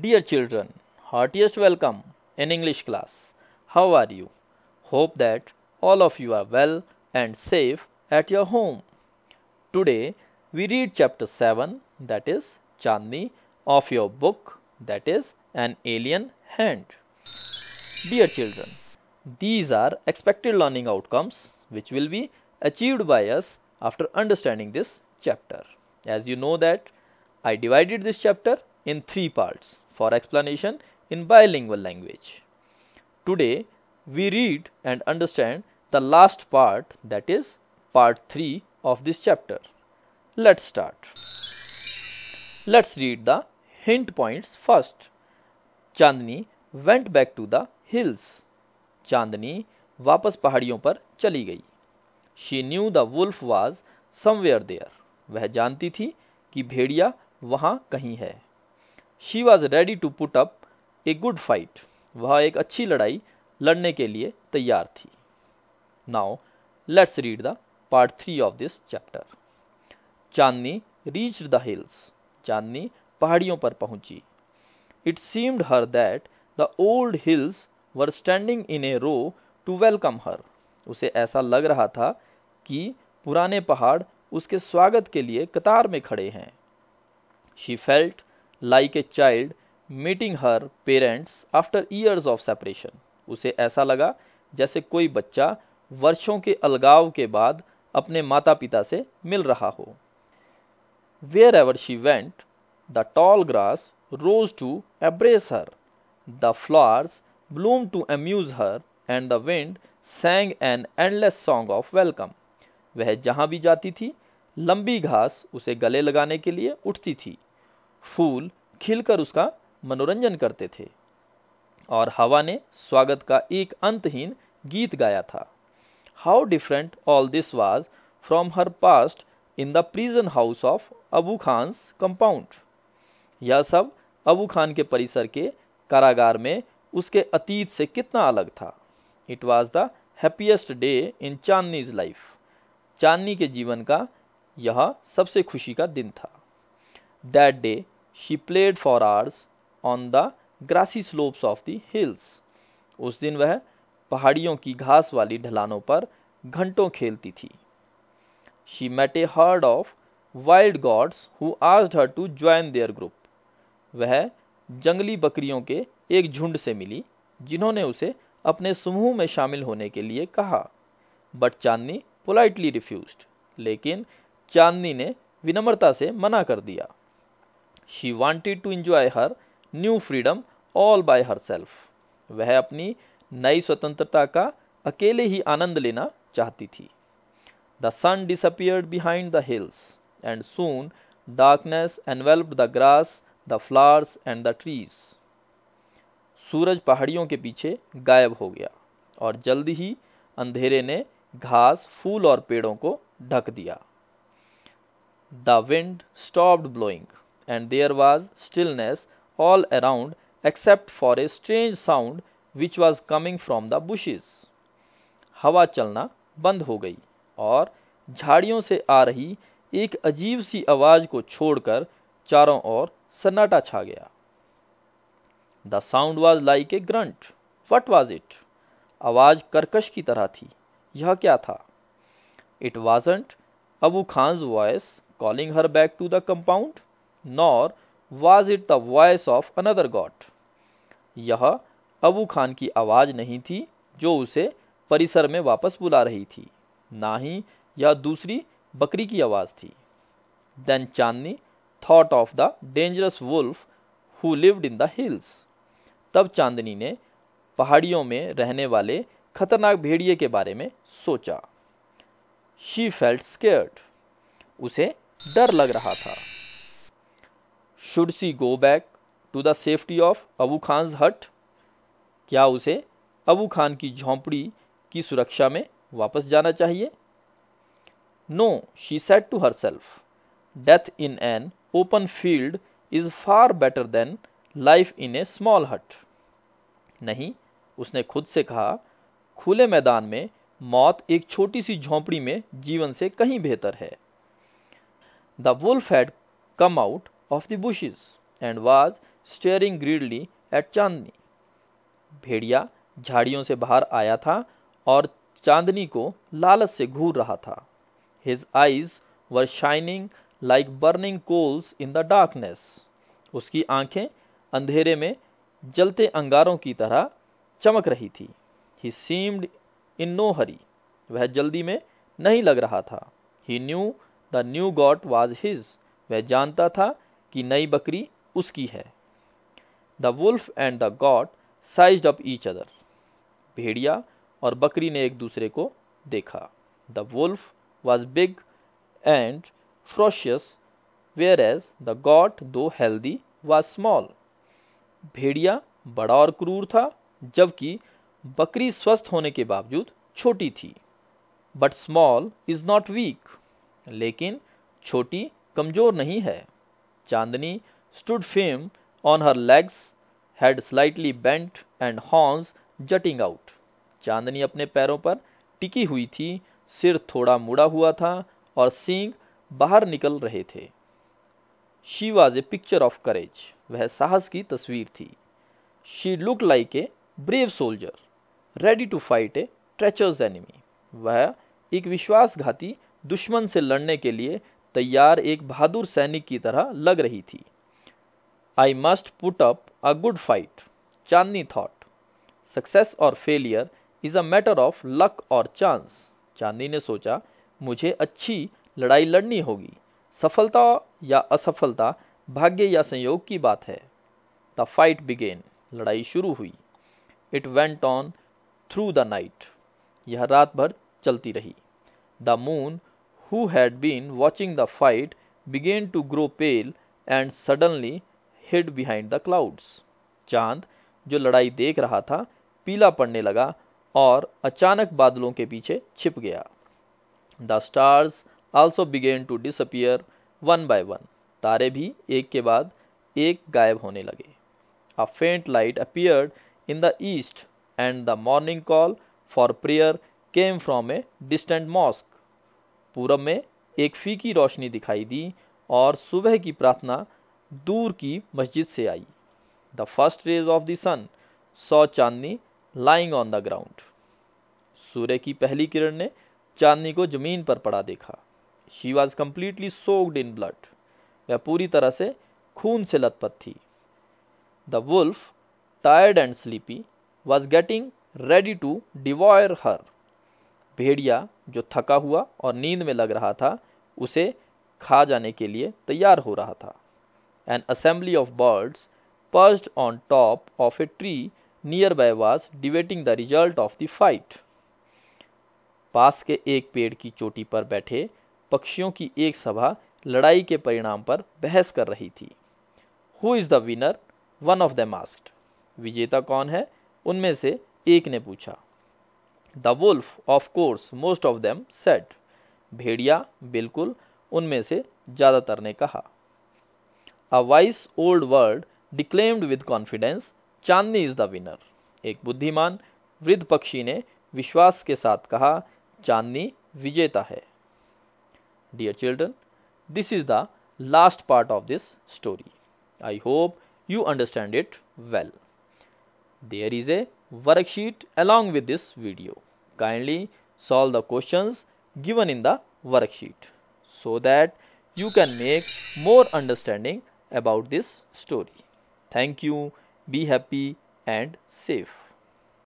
Dear children, heartiest welcome in English class. How are you? Hope that all of you are well and safe at your home. Today we read chapter 7 that is Chandni of your book that is An Alien Hand. Dear children, these are expected learning outcomes which will be achieved by us after understanding this chapter. As you know that I divided this chapter in three parts for explanation in bilingual language. Today, we read and understand the last part that is part 3 of this chapter. Let's start. Let's read the hint points first. Chandni went back to the hills. Chandni वापस पहाड़ियों पर चली गई She knew the wolf was somewhere there. वह जानती थी कि भेड़िया वहाँ कहीं है she was ready to put up a good fight वह एक अच्छी लड़ाई लड़ने के लिए तैयार थी now let's read the part three of this chapter Chandni reach the hills Chandni पहाड़ियों पर पहुंची it seemed her that the old hills were standing in a row to welcome her उसे ऐसा लग रहा था कि पुराने पहाड़ उसके स्वागत के लिए कतार में खड़े हैं she felt like a child meeting her parents after years of separation उसे ऐसा लगा जैसे कोई बच्चा वर्षों के अलगाव के बाद अपने माता पिता से मिल रहा हो wherever she went the tall grass rose to embrace her the flowers bloom to amuse her and the wind sang an endless song of welcome वह जहाँ भी जाती थी लंबी घास उसे गले लगाने के लिए उठती थी फूल खिलकर उसका मनोरंजन करते थे और हवा ने स्वागत का एक अंतहीन गीत गाया था how different all this was from her past in the prison house of Abu Khan's compound यह सब अबू खान के परिसर के कारागार में उसके अतीत से कितना अलग था it was the happiest day in Chandni's life Chandni के जीवन का यह सबसे खुशी का दिन था that day she played for hours on the grassy slopes of the hills उस दिन वह पहाड़ियों की घास वाली ढलानों पर घंटों खेलती थी she met a herd of wild goats who asked her to join their group वह जंगली बकरियों के एक झुंड से मिली जिन्होंने उसे अपने समूह में शामिल होने के लिए कहा बट चांदनी पोलाइटली रिफ्यूज लेकिन चांदनी ने विनम्रता से मना कर दिया she wanted to enjoy her new freedom all by herself वह अपनी नई स्वतंत्रता का अकेले ही आनंद लेना चाहती थी the sun disappeared behind the hills and soon darkness enveloped the grass the flowers and the trees सूरज पहाड़ियों के पीछे गायब हो गया और जल्दी ही अंधेरे ने घास फूल और पेड़ों को ढक दिया the wind stopped blowing and there was stillness all around except for a strange sound which was coming from the bushes. हवा चलना बंद हो गई और झाड़ियों से आ रही एक अजीब सी आवाज को छोड़कर चारों ओर सन्नाटा छा गया the sound was like a grunt what was it आवाज करकश की तरह थी यह क्या था it wasn't Abu Khan's voice calling her back to the compound nor was it the voice of another goat यह अबू खान की आवाज़ नहीं थी जो उसे परिसर में वापस बुला रही थी ना ही यह दूसरी बकरी की आवाज़ थी then Chandni thought of the dangerous wolf who lived in the hills तब चांदनी ने पहाड़ियों में रहने वाले खतरनाक भेड़िए के बारे में सोचा शी फेल्ट स्केर्ड उसे डर लग रहा था should she go back to the safety of Abu Khan hut क्या उसे अबू खान की झोंपड़ी की सुरक्षा में वापस जाना चाहिए no she said to herself death in an open field is far better than life in a small hut नहीं उसने खुद से कहा खुले मैदान में मौत एक छोटी सी झोंपड़ी में जीवन से कहीं बेहतर है the wolf had come out of the bushes and was staring greedily at Chandni भेड़िया झाड़ियों से बाहर आया था और चांदनी को लालच से घूर रहा था his eyes were shining like burning coals in the darkness उसकी आंखें अंधेरे में जलते अंगारों की तरह चमक रही थी ही सीम्ड इन नो हरी वह जल्दी में नहीं लग रहा था he knew the new goat was his वह जानता था कि नई बकरी उसकी है the wolf and the goat size up each other भेड़िया और बकरी ने एक दूसरे को देखा the wolf was big and ferocious whereas the goat though healthy was small भेड़िया बड़ा और क्रूर था जबकि बकरी स्वस्थ होने के बावजूद छोटी थी but small is not weak लेकिन छोटी कमजोर नहीं है Chandni stood firm on her legs, head slightly bent and horns jutting out. चांदनी अपने पैरों पर टिकी हुई थी सिर थोड़ा मुड़ा हुआ था और सींग बाहर निकल रहे थे she was a picture of courage वह साहस की तस्वीर थी she look like a brave soldier ready to fight a treacherous enemy वह एक विश्वासघाती दुश्मन से लड़ने के लिए तैयार एक बहादुर सैनिक की तरह लग रही थी I must put up a good fight Chandni thought success और failure is a matter of luck और चांस चांदनी ने सोचा मुझे अच्छी लड़ाई लड़नी होगी सफलता या असफलता भाग्य या संयोग की बात है द फाइट बिगेन लड़ाई शुरू हुई it went on through the night यह रात भर चलती रही the moon who had been watching the fight began to grow pale and suddenly hid behind the clouds. चांद जो लड़ाई देख रहा था पीला पड़ने लगा और अचानक बादलों के पीछे छिप गया the stars also began to disappear one by one तारे भी एक के बाद एक गायब होने लगे a faint light appeared in the east and the morning call for prayer came from a distant mosque पूरब में एक फीकी रोशनी दिखाई दी और सुबह की प्रार्थना दूर की मस्जिद से आई the first rays of the sun saw Chandni lying on the ground सूर्य की पहली किरण ने चांदनी को जमीन पर पड़ा देखा she was completely soaked in blood वह पूरी तरह से खून से लतपत थी the wolf tired and sleepy was getting ready to devour her भेड़िया जो थका हुआ और नींद में लग रहा था उसे खा जाने के लिए तैयार हो रहा था an assembly of birds on top of a tree nearby was debating the result of the fight पास के एक पेड़ की चोटी पर बैठे पक्षियों की एक सभा लड़ाई के परिणाम पर बहस कर रही थी who is the winner one of the most विजेता कौन है उनमें से एक ने पूछा the wolf of course most of them said भेड़िया बिल्कुल उनमें से ज़्यादातर ने कहा a wise old bird declaimed with confidence Chandni is the winner एक बुद्धिमान वृद्ध पक्षी ने विश्वास के साथ कहा चांदनी विजेता है dear children this is the last part of this story I hope you understand it well there is a worksheet along with this video. Kindly solve the questions given in the worksheet so that you can make more understanding about this story. Thank you. Be happy and safe.